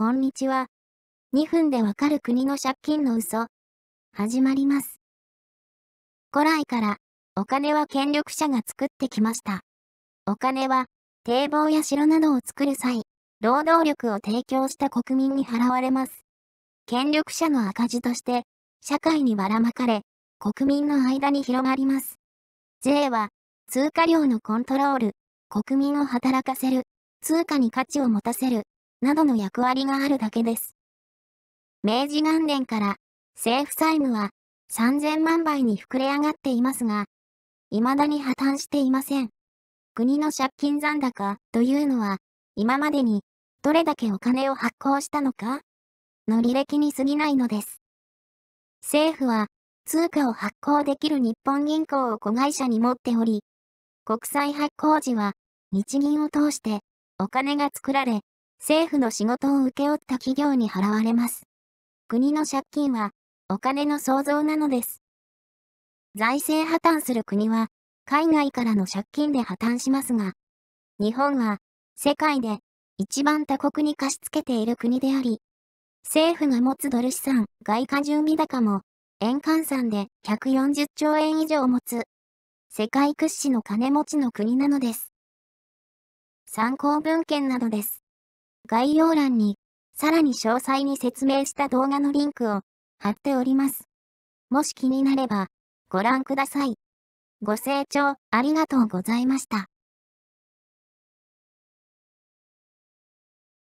こんにちは。2分でわかる国の借金の嘘。始まります。古来から、お金は権力者が作ってきました。お金は、堤防や城などを作る際、労働力を提供した国民に払われます。権力者の赤字として、社会にばらまかれ、国民の間に広がります。税は、通貨量のコントロール、国民を働かせる、通貨に価値を持たせる、などの役割があるだけです。明治元年から政府債務は3000万倍に膨れ上がっていますが、未だに破綻していません。国の借金残高というのは、今までにどれだけお金を発行したのかの履歴に過ぎないのです。政府は通貨を発行できる日本銀行を子会社に持っており、国債発行時は日銀を通してお金が作られ、政府の仕事を請け負った企業に払われます。国の借金は、お金の創造なのです。財政破綻する国は、海外からの借金で破綻しますが、日本は、世界で、一番他国に貸し付けている国であり、政府が持つドル資産、外貨準備高も、円換算で140兆円以上持つ、世界屈指の金持ちの国なのです。参考文献などです。概要欄に、さらに詳細に説明した動画のリンクを貼っております。もし気になれば、ご覧ください。ご清聴ありがとうございました。